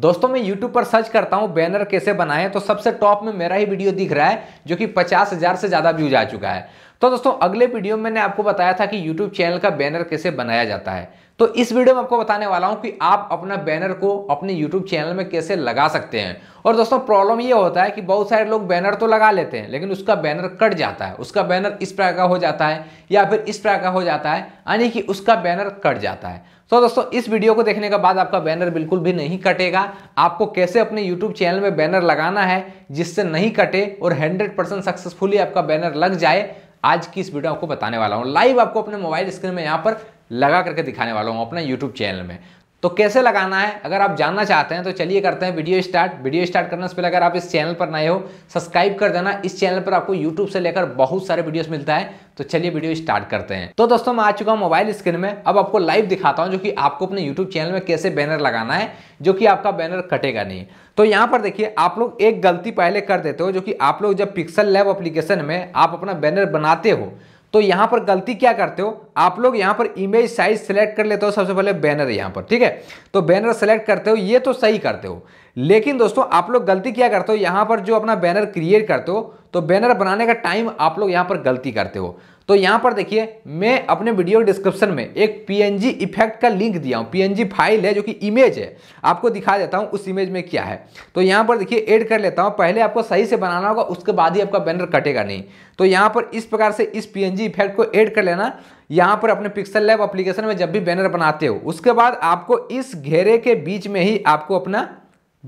दोस्तों मैं YouTube पर सर्च करता हूँ बैनर कैसे बनाएं तो सबसे टॉप में मेरा ही वीडियो दिख रहा है जो कि पचास हजार से ज़्यादा व्यूज आ चुका है तो दोस्तों अगले वीडियो में मैंने आपको बताया था कि YouTube चैनल का बैनर कैसे बनाया जाता है तो इस वीडियो में आपको बताने वाला हूं कि आप अपना बैनर को अपने यूट्यूब चैनल में कैसे लगा सकते हैं और दोस्तों प्रॉब्लम ये होता है कि बहुत सारे लोग बैनर तो लगा लेते हैं लेकिन उसका बैनर कट जाता है उसका बैनर इस प्रकार का हो जाता है या फिर इस प्रकार का हो जाता है यानी कि उसका बैनर कट जाता है तो दोस्तों इस वीडियो को देखने के बाद आपका बैनर बिल्कुल भी नहीं कटेगा आपको कैसे अपने YouTube चैनल में बैनर लगाना है जिससे नहीं कटे और 100 परसेंट सक्सेसफुली आपका बैनर लग जाए आज की इस वीडियो आपको बताने वाला हूँ लाइव आपको अपने मोबाइल स्क्रीन में यहाँ पर लगा करके दिखाने वाला हूँ अपने यूट्यूब चैनल में तो कैसे लगाना है अगर आप जानना चाहते हैं तो चलिए करते हैं वीडियो स्टार्ट वीडियो स्टार्ट करने से पहले अगर आप इस चैनल पर नए हो सब्सक्राइब कर देना इस चैनल पर आपको यूट्यूब से लेकर बहुत सारे वीडियोस मिलता है तो चलिए वीडियो स्टार्ट करते हैं तो दोस्तों मैं आ चुका हूँ मोबाइल स्क्रीन में अब आपको लाइव दिखाता हूँ जो कि आपको अपने यूट्यूब चैनल में कैसे बैनर लगाना है जो कि आपका बैनर कटेगा नहीं तो यहाँ पर देखिए आप लोग एक गलती पहले कर देते हो जो कि आप लोग जब पिक्सल लैब अप्लीकेशन में आप अपना बैनर बनाते हो तो यहां पर गलती क्या करते हो आप लोग यहां पर इमेज साइज सेलेक्ट कर लेते हो सबसे पहले बैनर यहां पर ठीक है तो बैनर सेलेक्ट करते हो ये तो सही करते हो लेकिन दोस्तों आप लोग गलती क्या करते हो यहां पर जो अपना बैनर क्रिएट करते हो तो बैनर बनाने का टाइम आप लोग यहाँ पर गलती करते हो तो यहाँ पर देखिए मैं अपने वीडियो डिस्क्रिप्शन में एक पीएनजी इफेक्ट का लिंक दिया हूँ पीएनजी फाइल है जो कि इमेज है आपको दिखा देता हूँ उस इमेज में क्या है तो यहाँ पर देखिए ऐड कर लेता हूँ पहले आपको सही से बनाना होगा उसके बाद ही आपका बैनर कटेगा नहीं तो यहाँ पर इस प्रकार से इस पीएनजी इफेक्ट को ऐड कर लेना यहाँ पर अपने पिक्सल लैब अप्लीकेशन में जब भी बैनर बनाते हो उसके बाद आपको इस घेरे के बीच में ही आपको अपना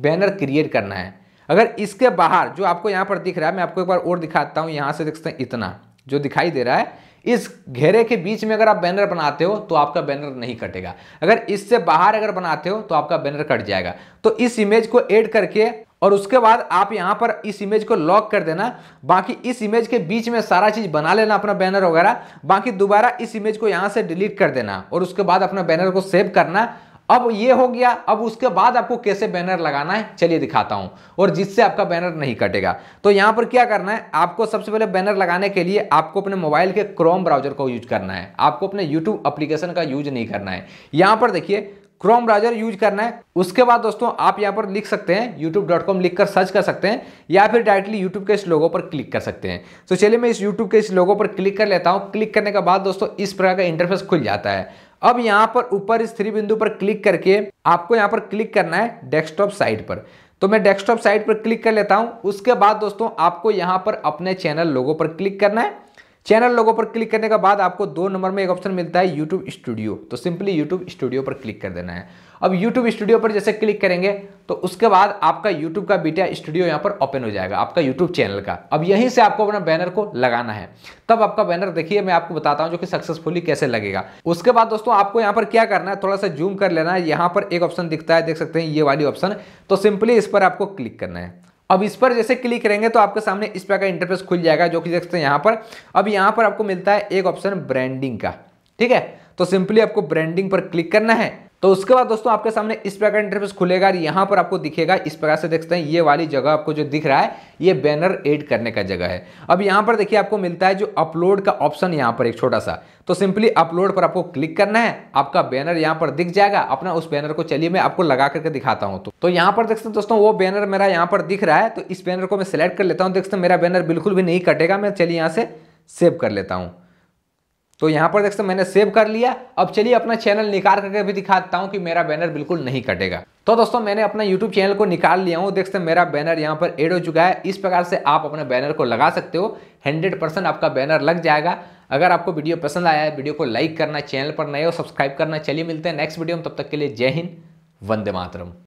बैनर क्रिएट करना है अगर इसके बाहर जो आपको यहाँ पर दिख रहा है मैं आपको एक बार और दिखाता हूँ यहाँ से देख सकते हैं इतना जो दिखाई दे रहा है इस घेरे के बीच में अगर आप बैनर बनाते हो तो आपका बैनर नहीं कटेगा अगर इससे बाहर अगर बनाते हो तो आपका बैनर कट जाएगा तो इस इमेज को ऐड करके और उसके बाद आप यहाँ पर इस इमेज को लॉक कर देना बाकी इस इमेज के बीच में सारा चीज़ बना लेना अपना बैनर वगैरह बाकी दोबारा इस इमेज को यहाँ से डिलीट कर देना और उसके बाद अपना बैनर को सेव करना अब ये हो गया अब उसके बाद आपको कैसे बैनर लगाना है चलिए दिखाता हूं और जिससे आपका बैनर नहीं कटेगा तो यहां पर क्या करना है आपको सबसे पहले बैनर लगाने के लिए आपको अपने मोबाइल के क्रोम ब्राउजर को यूज करना है आपको अपने यूट्यूब अप्लीकेशन का यूज नहीं करना है यहां पर देखिए क्रोम ब्राउजर यूज करना है उसके बाद दोस्तों आप यहां पर लिख सकते हैं youtube.com लिखकर सर्च कर सकते हैं या फिर डायरेक्टली YouTube के इस लोगों पर क्लिक कर सकते हैं तो चलिए मैं इस YouTube के इस लोगों पर क्लिक कर लेता हूँ क्लिक करने के बाद दोस्तों इस प्रकार का इंटरफेस खुल जाता है अब यहां पर ऊपर इस थ्री बिंदु पर क्लिक करके आपको यहां पर क्लिक करना है डेस्कटॉप साइट पर तो मैं डेस्कटॉप साइट पर क्लिक कर लेता हूं उसके बाद दोस्तों आपको यहां पर अपने चैनल लोगों पर क्लिक करना है चैनल लोगों पर क्लिक करने के बाद आपको दो नंबर में एक ऑप्शन मिलता है यूट्यूब स्टूडियो तो सिंपली यूट्यूब स्टूडियो पर क्लिक कर देना है अब यूट्यूब स्टूडियो पर जैसे क्लिक करेंगे तो उसके बाद आपका यूट्यूब का बीटा स्टूडियो यहाँ पर ओपन हो जाएगा आपका यूट्यूब चैनल का अब यहीं से आपको अपना बैनर को लगाना है तब आपका बैनर देखिए मैं आपको बताता हूँ जो कि सक्सेसफुली कैसे लगेगा उसके बाद दोस्तों आपको यहाँ पर क्या करना है थोड़ा सा जूम कर लेना है यहाँ पर एक ऑप्शन दिखता है देख सकते हैं ये वाली ऑप्शन तो सिंपली इस पर आपको क्लिक करना है अब इस पर जैसे क्लिक करेंगे तो आपके सामने इस प्रकार का इंटरफेस खुल जाएगा जो कि देख सकते हैं यहाँ पर अब यहाँ पर आपको मिलता है एक ऑप्शन ब्रांडिंग का ठीक है तो सिंपली आपको ब्रांडिंग पर क्लिक करना है तो उसके बाद दोस्तों आपके सामने इस प्रकार इंटरफेस खुलेगा और यहाँ पर आपको दिखेगा इस प्रकार से देखते हैं ये वाली जगह आपको जो दिख रहा है ये बैनर एड करने का जगह है अब यहाँ पर देखिए आपको मिलता है जो अपलोड का ऑप्शन यहाँ पर एक छोटा सा तो सिंपली अपलोड पर आपको क्लिक करना है आपका बैनर यहाँ पर दिख जाएगा अपना उस बैनर को चलिए मैं आपको लगा करके दिखाता हूँ तो, तो यहाँ पर देखते हैं दोस्तों वो बैनर मेरा यहाँ पर दिख रहा है तो इस बैनर को मैं सिलेक्ट कर लेता हूँ देखते हैं मेरा बैनर बिल्कुल भी नहीं कटेगा मैं चलिए यहाँ से सेव कर लेता हूँ तो यहाँ पर देख सकते मैंने सेव कर लिया अब चलिए अपना चैनल निकाल करके भी दिखाता हूँ कि मेरा बैनर बिल्कुल नहीं कटेगा तो दोस्तों मैंने अपना YouTube चैनल को निकाल लिया हूँ देख सकते मेरा बैनर यहाँ पर एड हो चुका है इस प्रकार से आप अपने बैनर को लगा सकते हो 100% आपका बैनर लग जाएगा अगर आपको वीडियो पसंद आया है वीडियो को लाइक करना चैनल पर नए हो सब्सक्राइब करना चलिए मिलते हैं नेक्स्ट वीडियो में तब तक के लिए जय हिंद वंदे मातरम